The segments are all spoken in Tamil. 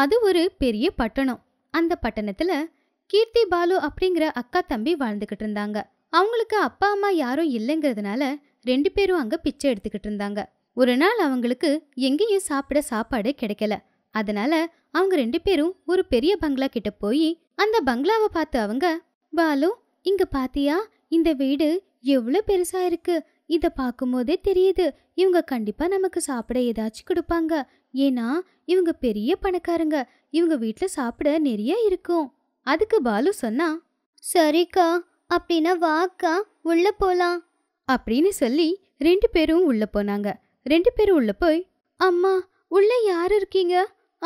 அது ஒரு பெரிய பட்டணம் அந்த பட்டணத்துல கீர்த்தி பாலு அப்படிங்கிற அக்கா தம்பி வாழ்ந்துகிட்டு இருந்தாங்க அவங்களுக்கு அப்பா அம்மா யாரும் இல்லைங்கிறதுனால ரெண்டு பேரும் அங்க பிச்சை எடுத்துக்கிட்டு இருந்தாங்க ஒரு நாள் அவங்களுக்கு எங்கேயும் சாப்பிட சாப்பாடு கிடைக்கல அதனால அவங்க ரெண்டு பேரும் ஒரு பெரிய பங்களா கிட்ட போய் அந்த பங்களாவை பார்த்து அவங்க பாலு இங்க பாத்தியா இந்த வீடு எவ்வளவு பெருசா இருக்கு இதை பார்க்கும்போதே தெரியுது இவங்க கண்டிப்பாக நமக்கு சாப்பிட ஏதாச்சும் கொடுப்பாங்க ஏன்னா இவங்க பெரிய பணக்காரங்க இவங்க வீட்டில் சாப்பிட நிறைய இருக்கும் அதுக்கு பாலு சொன்னா சரிக்கா அப்படின்னா வாக்கா உள்ள போலாம் அப்படின்னு சொல்லி ரெண்டு பேரும் உள்ள போனாங்க ரெண்டு பேரும் உள்ள போய் அம்மா உள்ள யார் இருக்கீங்க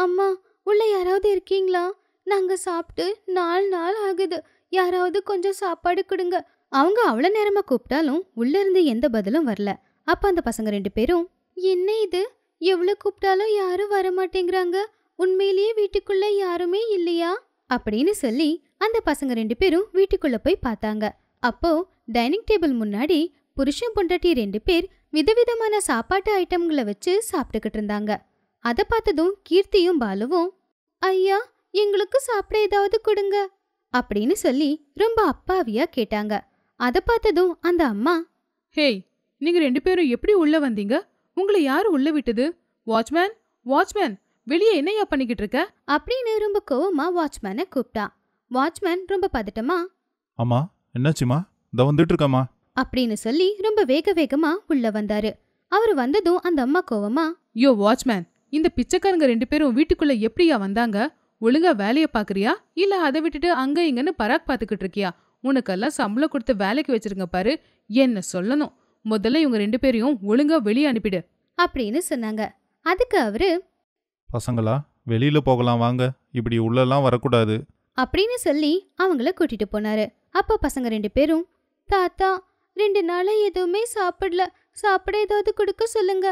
அம்மா உள்ள யாராவது இருக்கீங்களா நாங்க சாப்பிட்டு நாலு நாள் ஆகுது யாராவது கொஞ்சம் சாப்பாடு கொடுங்க அவங்க அவ்வளோ நேரமாக கூப்பிட்டாலும் உள்ளேருந்து எந்த பதிலும் வரல அப்போ அந்த பசங்க ரெண்டு பேரும் என்ன இது எவ்வளோ கூப்பிட்டாலும் யாரும் வர மாட்டேங்கிறாங்க உண்மையிலேயே வீட்டுக்குள்ளே யாருமே இல்லையா அப்படின்னு சொல்லி அந்த பசங்க ரெண்டு பேரும் வீட்டுக்குள்ளே போய் பார்த்தாங்க அப்போ டைனிங் டேபிள் முன்னாடி புருஷன் பொண்டாட்டி ரெண்டு பேர் விதவிதமான சாப்பாட்டு ஐட்டம்களை வச்சு சாப்பிட்டுக்கிட்டு இருந்தாங்க அதை பார்த்ததும் கீர்த்தியும் பாலுவும் ஐயா எங்களுக்கு சாப்பிட ஏதாவது கொடுங்க அப்படின்னு சொல்லி ரொம்ப அப்பாவியா கேட்டாங்க அதை பார்த்ததும் அந்த அம்மா ஹேய் நீங்க ரெண்டு பேரும் எப்படி உள்ள வந்தீங்க உங்களை யாரு உள்ள விட்டது வாட்ச்மேன் வாட்ச்மேன் வெளியே என்னையா பண்ணிக்கிட்டு இருக்க அப்படின்னு ரொம்ப கோவமா வாட்ச்மேனை கூப்பிட்டா வாட்ச்மேன் ரொம்ப பதட்டமா அம்மா என்னாச்சுமா இந்த வந்துட்டு இருக்கம்மா அப்படின்னு சொல்லி ரொம்ப வேக வேகமா உள்ள வந்தாரு அவர் வந்ததும் அந்த அம்மா கோவமா யோ வாட்ச்மேன் இந்த பிச்சைக்காரங்க ரெண்டு பேரும் வீட்டுக்குள்ள எப்படியா வந்தாங்க ஒழுங்கா வேலைய பாக்குறியா இல்ல அதை விட்டுட்டு அங்க இங்கன்னு பராக் பாத்துக்கிட்டு இருக்கியா உனக்கெல்லாம் சம்பளம் கொடுத்து வேலைக்கு வச்சிருங்க பாரு என்ன சொல்லணும் முதல்ல இவங்க ரெண்டு பேரையும் ஒழுங்கா வெளியே அனுப்பிடு அப்படின்னு சொன்னாங்க அதுக்கு அவரு பசங்களா வெளியில போகலாம் வாங்க இப்படி உள்ளெல்லாம் வரக்கூடாது அப்படின்னு சொல்லி அவங்கள கூட்டிட்டு போனாரு அப்ப பசங்க ரெண்டு பேரும் தாத்தா ரெண்டு நாளை எதுவுமே சாப்பிடல சாப்பிட ஏதாவது கொடுக்க சொல்லுங்க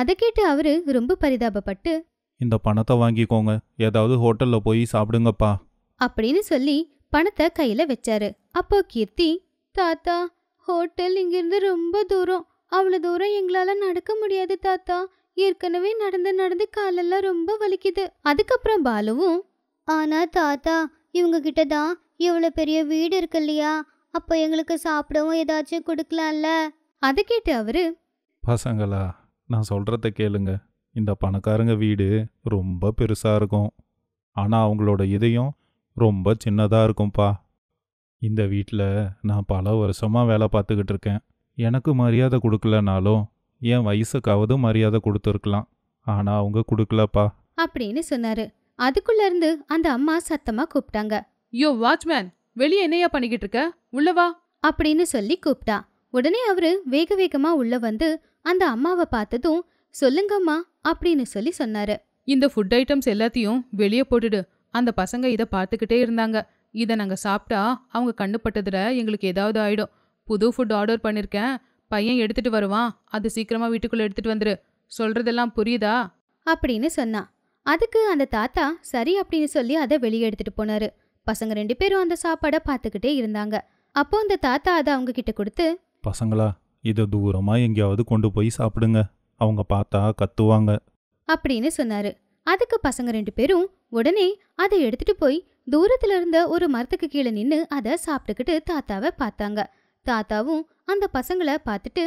அதை கேட்டு அவரு ரொம்ப பரிதாபப்பட்டு இந்த பணத்தை வாங்கிக்கோங்க ஏதாவது ஹோட்டல்ல போய் சாப்பிடுங்கப்பா அப்படின்னு சொல்லி பணத்தை கையில வச்சாரு அப்போ கீர்த்தி தாத்தா ஹோட்டல் இங்கிருந்து ரொம்ப தூரம் அவ்வளோ தூரம் எங்களால் நடக்க முடியாது தாத்தா ஏற்கனவே நடந்து நடந்து காலெல்லாம் ரொம்ப வலிக்குது அதுக்கப்புறம் பாலுவும் ஆனா தாத்தா இவங்க கிட்ட தான் இவ்வளோ பெரிய வீடு இருக்கு இல்லையா அப்போ எங்களுக்கு சாப்பிடவும் ஏதாச்சும் கொடுக்கலாம்ல அதை கேட்டு அவரு பசங்களா நான் சொல்கிறத கேளுங்க இந்த பணக்காரங்க வீடு ரொம்ப பெருசாக இருக்கும் ஆனால் அவங்களோட இதயம் ரொம்ப சின்னதாக இருக்கும்ப்பா இந்த வீட்டில் நான் பல வருஷமாக வேலை பார்த்துக்கிட்டு இருக்கேன் எனக்கு மரியாதை கொடுக்கலனாலும் என் வயசுக்காவது மரியாதை கொடுத்துருக்கலாம் ஆனால் அவங்க கொடுக்கலப்பா அப்படின்னு சொன்னாரு அதுக்குள்ள இருந்து அந்த அம்மா சத்தமா கூப்பிட்டாங்க யோ வாட்ச்மேன் வெளியே என்னையா பண்ணிக்கிட்டு இருக்க உள்ளவா அப்படின்னு சொல்லி கூப்பிட்டா உடனே அவரு வேக வேகமா உள்ள வந்து அந்த அம்மாவை பார்த்ததும் சொல்லுங்கம்மா அப்படின்னு சொல்லி சொன்னாரு இந்த ஃபுட் ஐட்டம்ஸ் எல்லாத்தையும் வெளியே போட்டுடு அந்த பசங்க இதை பார்த்துக்கிட்டே இருந்தாங்க இதை நாங்கள் சாப்பிட்டா அவங்க கண்ணுப்பட்டதில் எங்களுக்கு ஏதாவது ஆகிடும் புது ஃபுட் ஆர்டர் பண்ணியிருக்கேன் பையன் எடுத்துகிட்டு வருவான் அது சீக்கிரமாக வீட்டுக்குள்ளே எடுத்துகிட்டு வந்துரு சொல்கிறதெல்லாம் புரியுதா அப்படின்னு சொன்னான் அதுக்கு அந்த தாத்தா சரி அப்படின்னு சொல்லி அதை வெளியே எடுத்துகிட்டு போனார் பசங்க ரெண்டு பேரும் அந்த சாப்பாடை பார்த்துக்கிட்டே இருந்தாங்க அப்போ அந்த தாத்தா அதை அவங்க கிட்ட கொடுத்து பசங்களா இதை தூரமாக எங்கேயாவது கொண்டு போய் சாப்பிடுங்க அவங்க பார்த்தா கத்துவாங்க அப்படின்னு சொன்னாரு அதுக்கு பசங்க ரெண்டு பேரும் உடனே அதை எடுத்துட்டு போய் தூரத்துல இருந்த ஒரு மரத்துக்கு கீழே நின்னு அதை சாப்பிட்டுக்கிட்டு தாத்தாவை பார்த்தாங்க தாத்தாவும் அந்த பசங்களை பார்த்துட்டு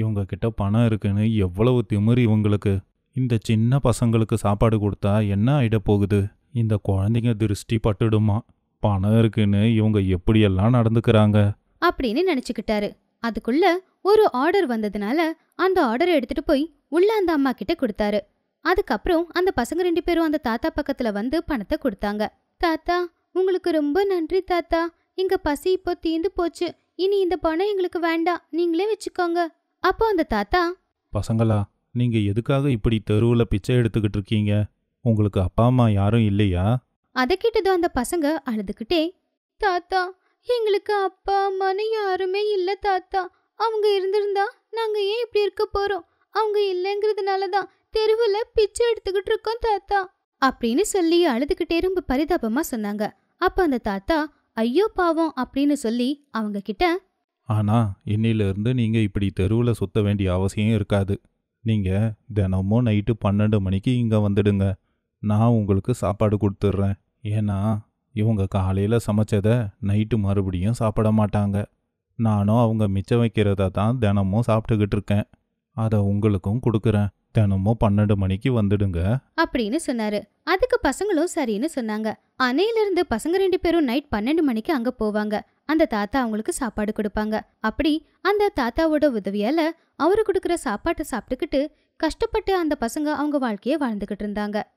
இவங்க கிட்ட பணம் இருக்குன்னு எவ்வளவு திமிரு இவங்களுக்கு இந்த சின்ன பசங்களுக்கு சாப்பாடு கொடுத்தா என்ன ஆயிட போகுது இந்த குழந்தைங்க திருஷ்டி பட்டுடுமா பணம் இருக்குன்னு இவங்க எப்படியெல்லாம் நடந்துக்கிறாங்க அப்படின்னு நினைச்சுக்கிட்டாரு அதுக்குள்ள ஒரு ஆர்டர் வந்ததுனால அந்த ஆர்டரை எடுத்துட்டு போய் உள்ள அந்த அம்மா கிட்ட கொடுத்தாரு அதுக்கப்புறம் அந்த பசங்க ரெண்டு பேரும் அந்த தாத்தா பக்கத்துல வந்து பணத்தை கொடுத்தாங்க தாத்தா உங்களுக்கு ரொம்ப நன்றி தாத்தா எங்க பசி இப்போ தீந்து போச்சு இனி இந்த பணம் எங்களுக்கு வேண்டாம் நீங்களே வச்சுக்கோங்க அப்போ அந்த தாத்தா பசங்களா நீங்க எதுக்காக இப்படி தெருவுல பிச்சை எடுத்துக்கிட்டு இருக்கீங்க உங்களுக்கு அப்பா அம்மா யாரும் இல்லையா அத கேட்டதும் அந்த பசங்க அழுதுகிட்டே தாத்தா எங்களுக்கு அப்பா அம்மானு யாருமே இல்ல தாத்தா அவங்க இருந்திருந்தா நாங்க ஏன் இப்படி இருக்க போறோம் அவங்க இல்லைங்கிறதுனாலதான் தெருவுல பிச்சை எடுத்துக்கிட்டு இருக்கோம் தாத்தா அப்படின்னு சொல்லி அழுதுகிட்டே ரொம்ப பரிதாபமா சொன்னாங்க அப்ப அந்த தாத்தா ஐயோ பாவம் அப்படின்னு சொல்லி அவங்க கிட்ட ஆனா இன்னில இருந்து நீங்க இப்படி தெருவுல சுத்த வேண்டிய அவசியம் இருக்காது நீங்க தினமும் நைட்டு பன்னெண்டு மணிக்கு இங்க வந்துடுங்க நான் உங்களுக்கு சாப்பாடு கொடுத்துட்றேன் ஏன்னா இவங்க காலையில சமைச்சதை நைட்டு மறுபடியும் சாப்பிட மாட்டாங்க நானும் அவங்க மிச்சம் வைக்கிறத தான் தினமும் சாப்பிட்டுக்கிட்டு இருக்கேன் அதை உங்களுக்கும் கொடுக்குறேன் தினமும் பன்னெண்டு மணிக்கு வந்துடுங்க அப்படின்னு சொன்னாரு அதுக்கு பசங்களும் சரின்னு சொன்னாங்க அணையிலிருந்து பசங்க ரெண்டு பேரும் நைட் பன்னெண்டு மணிக்கு அங்க போவாங்க அந்த தாத்தா அவங்களுக்கு சாப்பாடு கொடுப்பாங்க அப்படி அந்த தாத்தாவோட உதவியால அவரு கொடுக்கற சாப்பாட்டை சாப்பிட்டுக்கிட்டு கஷ்டப்பட்டு அந்த பசங்க அவங்க வாழ்க்கையை வாழ்ந்துகிட்டு இருந்தாங்க